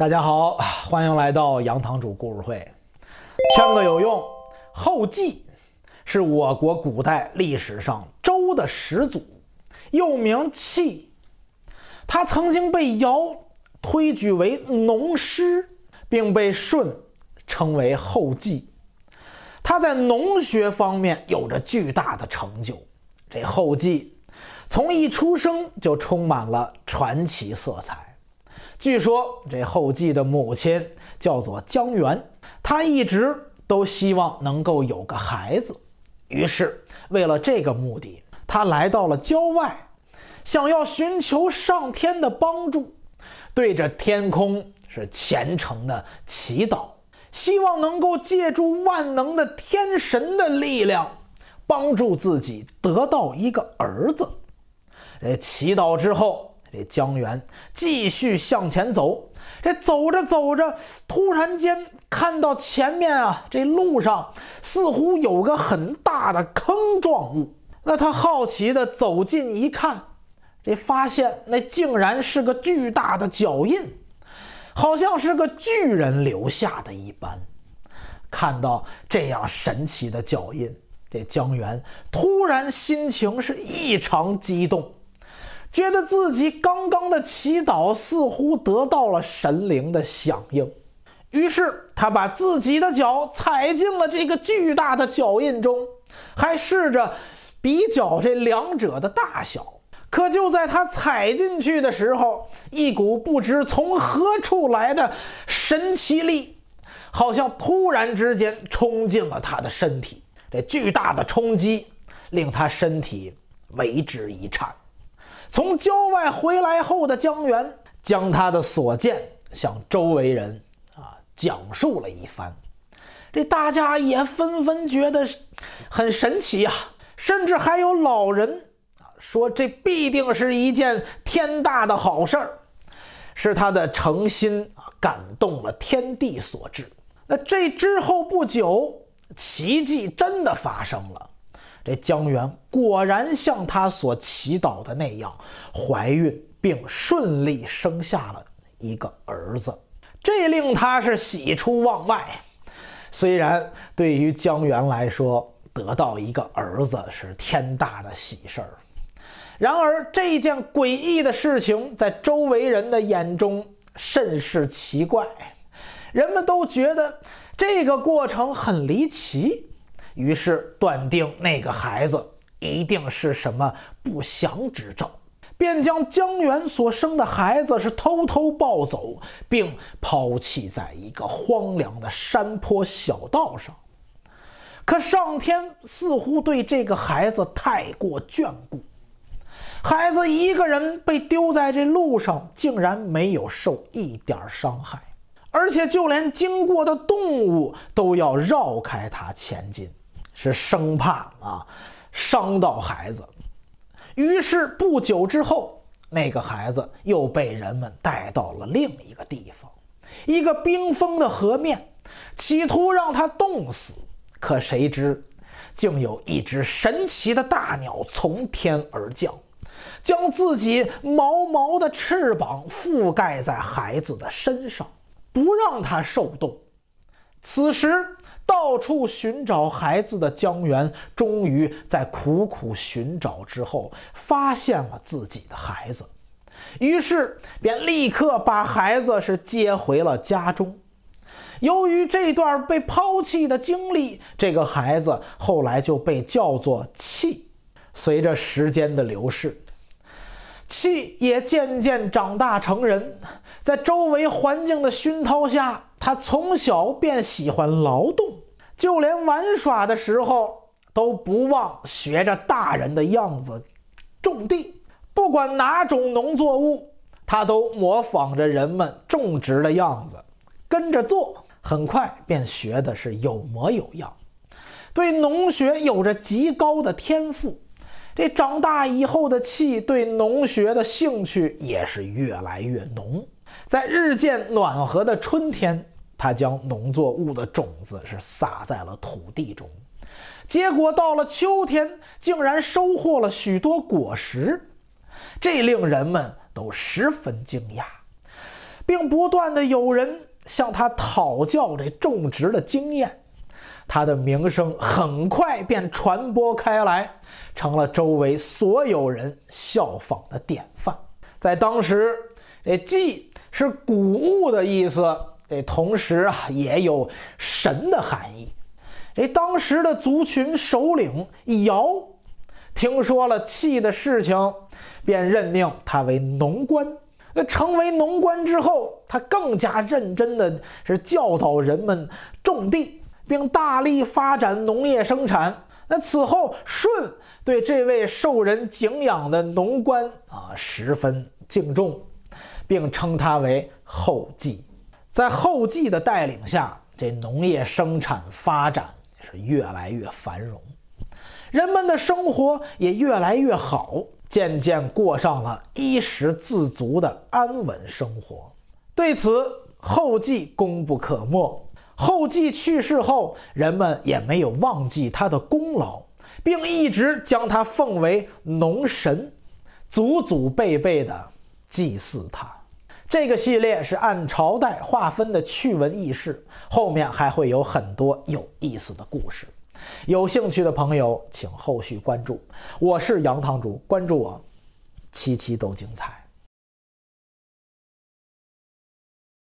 大家好，欢迎来到杨堂主故事会。谦个有用，后稷是我国古代历史上周的始祖，又名弃。他曾经被尧推举为农师，并被舜称为后稷。他在农学方面有着巨大的成就。这后稷从一出生就充满了传奇色彩。据说这后继的母亲叫做江源，她一直都希望能够有个孩子，于是为了这个目的，她来到了郊外，想要寻求上天的帮助，对着天空是虔诚的祈祷，希望能够借助万能的天神的力量，帮助自己得到一个儿子。这祈祷之后。这江源继续向前走，这走着走着，突然间看到前面啊，这路上似乎有个很大的坑状物。那他好奇的走近一看，这发现那竟然是个巨大的脚印，好像是个巨人留下的一般。看到这样神奇的脚印，这江源突然心情是异常激动。觉得自己刚刚的祈祷似乎得到了神灵的响应，于是他把自己的脚踩进了这个巨大的脚印中，还试着比较这两者的大小。可就在他踩进去的时候，一股不知从何处来的神奇力，好像突然之间冲进了他的身体。这巨大的冲击令他身体为之一颤。从郊外回来后的江源，将他的所见向周围人啊讲述了一番，这大家也纷纷觉得很神奇啊，甚至还有老人啊说这必定是一件天大的好事儿，是他的诚心啊感动了天地所致。那这之后不久，奇迹真的发生了。这江源果然像他所祈祷的那样怀孕，并顺利生下了一个儿子，这令他是喜出望外。虽然对于江源来说，得到一个儿子是天大的喜事儿，然而这件诡异的事情在周围人的眼中甚是奇怪，人们都觉得这个过程很离奇。于是断定那个孩子一定是什么不祥之兆，便将江源所生的孩子是偷偷抱走，并抛弃在一个荒凉的山坡小道上。可上天似乎对这个孩子太过眷顾，孩子一个人被丢在这路上，竟然没有受一点伤害，而且就连经过的动物都要绕开他前进。是生怕啊伤到孩子，于是不久之后，那个孩子又被人们带到了另一个地方，一个冰封的河面，企图让他冻死。可谁知，竟有一只神奇的大鸟从天而降，将自己毛毛的翅膀覆盖在孩子的身上，不让他受冻。此时。到处寻找孩子的江源，终于在苦苦寻找之后，发现了自己的孩子，于是便立刻把孩子是接回了家中。由于这段被抛弃的经历，这个孩子后来就被叫做气。随着时间的流逝，气也渐渐长大成人，在周围环境的熏陶下，他从小便喜欢劳动。就连玩耍的时候都不忘学着大人的样子种地，不管哪种农作物，他都模仿着人们种植的样子跟着做，很快便学的是有模有样，对农学有着极高的天赋。这长大以后的气对农学的兴趣也是越来越浓，在日渐暖和的春天。他将农作物的种子是撒在了土地中，结果到了秋天，竟然收获了许多果实，这令人们都十分惊讶，并不断的有人向他讨教这种植的经验。他的名声很快便传播开来，成了周围所有人效仿的典范。在当时，这“季”是谷物的意思。这同时啊，也有神的含义。这当时的族群首领尧，听说了气的事情，便任命他为农官。那成为农官之后，他更加认真的是教导人们种地，并大力发展农业生产。那此后，舜对这位受人敬仰的农官啊，十分敬重，并称他为后稷。在后稷的带领下，这农业生产发展是越来越繁荣，人们的生活也越来越好，渐渐过上了衣食自足的安稳生活。对此，后稷功不可没。后稷去世后，人们也没有忘记他的功劳，并一直将他奉为农神，祖祖辈辈的祭祀他。这个系列是按朝代划分的趣闻轶事，后面还会有很多有意思的故事。有兴趣的朋友，请后续关注。我是杨堂主，关注我，期期都精彩。